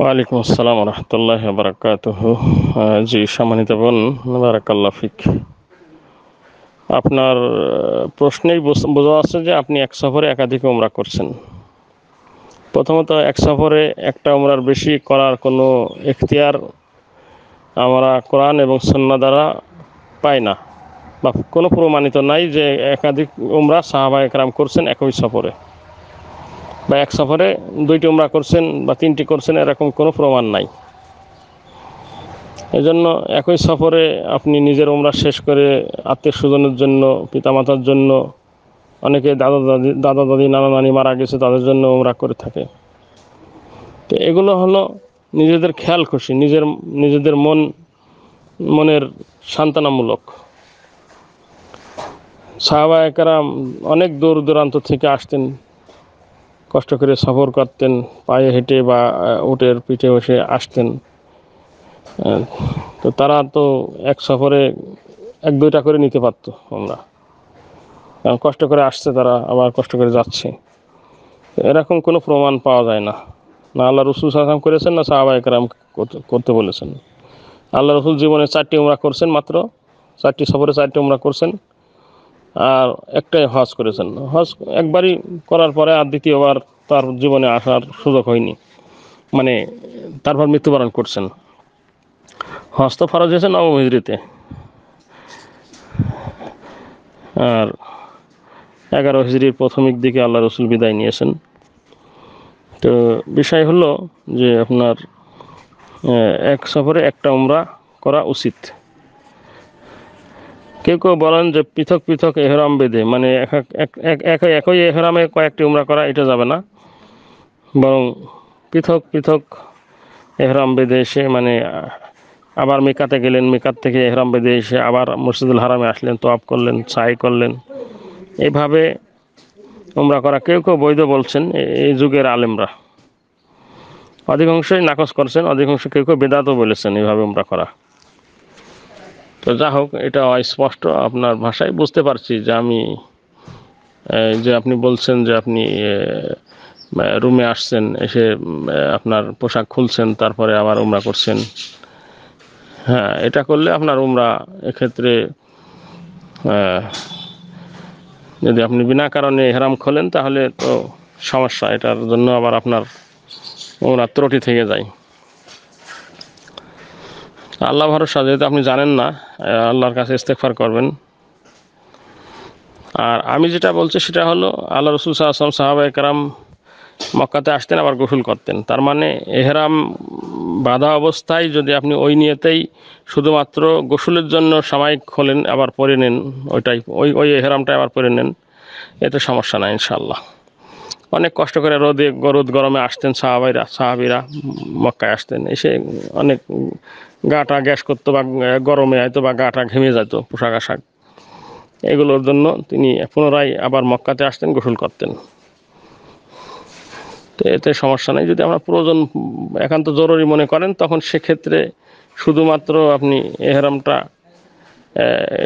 ওয়ালাইকুম আসসালাম রহমতুল্লাহ বারাকাত জি সম্মানিত বোন বারাকাল্লা ফিক আপনার প্রশ্নেই বোঝা আছে যে আপনি এক সফরে একাধিক উমরা করছেন প্রথমত এক সফরে একটা উমরার বেশি করার কোনো এখতিয়ার আমরা কোরআন এবং সন্না দ্বারা পাই না বা কোনো প্রমাণিত নাই যে একাধিক উমরা সাহাবা একরাম করছেন একই সফরে বা এক সফরে দুইটি উমরা করছেন বা তিনটি করছেন এরকম কোনো প্রমাণ নাই এজন্য একই সফরে আপনি নিজের উমরা শেষ করে আত্মীয় স্বজনের জন্য পিতামাতার জন্য অনেকে দাদা দাদি দাদা দাদি নানা নানি মারা গেছে তাদের জন্য উমরা করে থাকে তো এগুলো হলো নিজেদের খেয়াল খুশি নিজের নিজেদের মন মনের সান্ত্বনামূলক সাহাবা একরাম অনেক দূর দূরান্ত থেকে আসতেন কষ্ট করে সফর করতেন পায়ে হেঁটে বা উটের পিঠে বসে আসতেন তো তারা তো এক সফরে এক দুইটা করে নিতে পারতো আমরা কষ্ট করে আসছে তারা আবার কষ্ট করে যাচ্ছে এরকম কোনো প্রমাণ পাওয়া যায় না না আল্লাহ রসুল সাসাম করেছেন না সাহাবা একরাম করতে বলেছেন আল্লাহ রসুল জীবনে চারটি উমরা করছেন মাত্র চারটি সফরে চারটি উমরা করছেন আর একটাই হজ করেছেন হজ একবারই করার পরে আর দ্বিতীয়বার তার জীবনে আসার সুযোগ হয়নি মানে তারপর মৃত্যুবরণ করছেন হজ তো ফরজ হয়েছে নবম হিজড়িতে আর এগারো হিজড়ির প্রথমিক দিকে আল্লাহ রসুল বিদায় নিয়েছেন তো বিষয় হলো যে আপনার এক সফরে একটা উমরা করা উচিত কেউ কেউ বলেন যে পৃথক পৃথক এহরাম বেঁধে মানে একই এহরামে কয়েকটি উমরা করা এটা যাবে না বরং পৃথক পৃথক এহরাম বেঁধে এসে মানে আবার মেকাতে গেলেন মেকাত থেকে এহরাম বেঁধে এসে আবার মুর্শিদুল হারামে আসলেন তোয়াব করলেন সাই করলেন এভাবে উমরা করা কেউ কেউ বৈধ বলছেন এই যুগের আলেমরা অধিকাংশই নাকচ করছেন অধিকাংশ কেউ কেউ বেদাতও বলেছেন এভাবে উমরা করা তো যা হোক এটা অস্পষ্ট আপনার ভাষায় বুঝতে পারছি যে আমি যে আপনি বলছেন যে আপনি রুমে আসছেন এসে আপনার পোশাক খুলছেন তারপরে আবার উমরা করছেন হ্যাঁ এটা করলে আপনার উমরা এক্ষেত্রে যদি আপনি বিনা কারণে হেরাম খোলেন তাহলে তো সমস্যা এটার জন্য আবার আপনার উমরা ত্রুটি থেকে যায় আল্লাহ ভরসা যেহেতু আপনি জানেন না আল্লাহর কাছে ইস্তেকফার করবেন আর আমি যেটা বলছি সেটা হলো আল্লাহ রসুল আসলাম সাহাবা একরাম মক্কাতে আসতেন আবার গোসল করতেন তার মানে এহরাম বাধা অবস্থায় যদি আপনি ওই নিয়েতেই শুধুমাত্র গোসলের জন্য সাময়িক হলেন আবার পরে নেন ওইটাই ওই ওই এহরামটাই আবার পরে নেন এতে সমস্যা নাই ইনশাল্লাহ অনেক কষ্ট করে রোদে রোদ গরমে আসতেন সাহাবাইরা সাহাবিরা মক্কায় আসতেন এসে অনেক গাটা গ্যাস করতো বা গরমে হয়তো বা গাটা ঘেমে যেত পোশাক আশাক এগুলোর জন্য তিনি পুনরায় আবার মক্কাতে আসতেন গোসল করতেন তো এতে সমস্যা নেই যদি আমরা প্রয়োজন একান্ত জরুরি মনে করেন তখন সেক্ষেত্রে শুধুমাত্র আপনি এহরামটা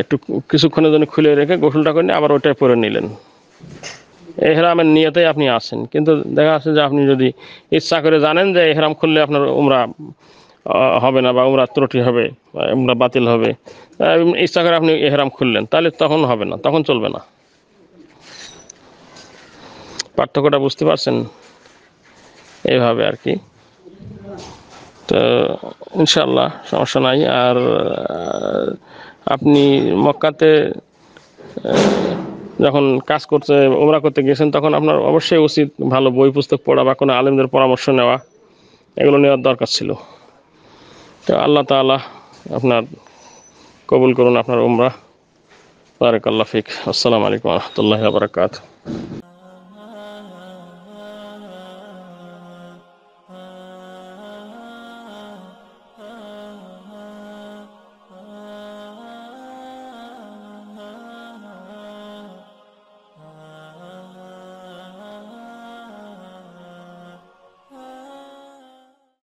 একটু কিছুক্ষণের জন্য খুলে রেখে গোসলটা করে আবার ওটাই পরে নিলেন এহরামের নিয়তে আপনি আসেন কিন্তু দেখা যাচ্ছে যে আপনি যদি ইচ্ছা করে জানেন যে এহরাম খুললে আপনার উমরা হবে না বা উমরা ত্রুটি হবে উমরা বাতিল হবে ইচ্ছা করে আপনি এহরাম খুললেন তাহলে তখন হবে না তখন চলবে না পার্থক্যটা বুঝতে পারছেন এইভাবে আর কি তো ইনশাল্লাহ সমস্যা নাই আর আপনি মক্কাতে যখন কাজ করতে ওমরা করতে গেছেন তখন আপনার অবশ্যই উচিত ভালো বই পুস্তক পড়া বা কোনো আলেমদের পরামর্শ নেওয়া এগুলো নেওয়ার দরকার ছিল তো আল্লাহ তালা আপনার কবুল করুন আপনার ওমরা আল্লাহ ফিক আসসালামু আলাইকুম রহমতুল্লাহ বারকাত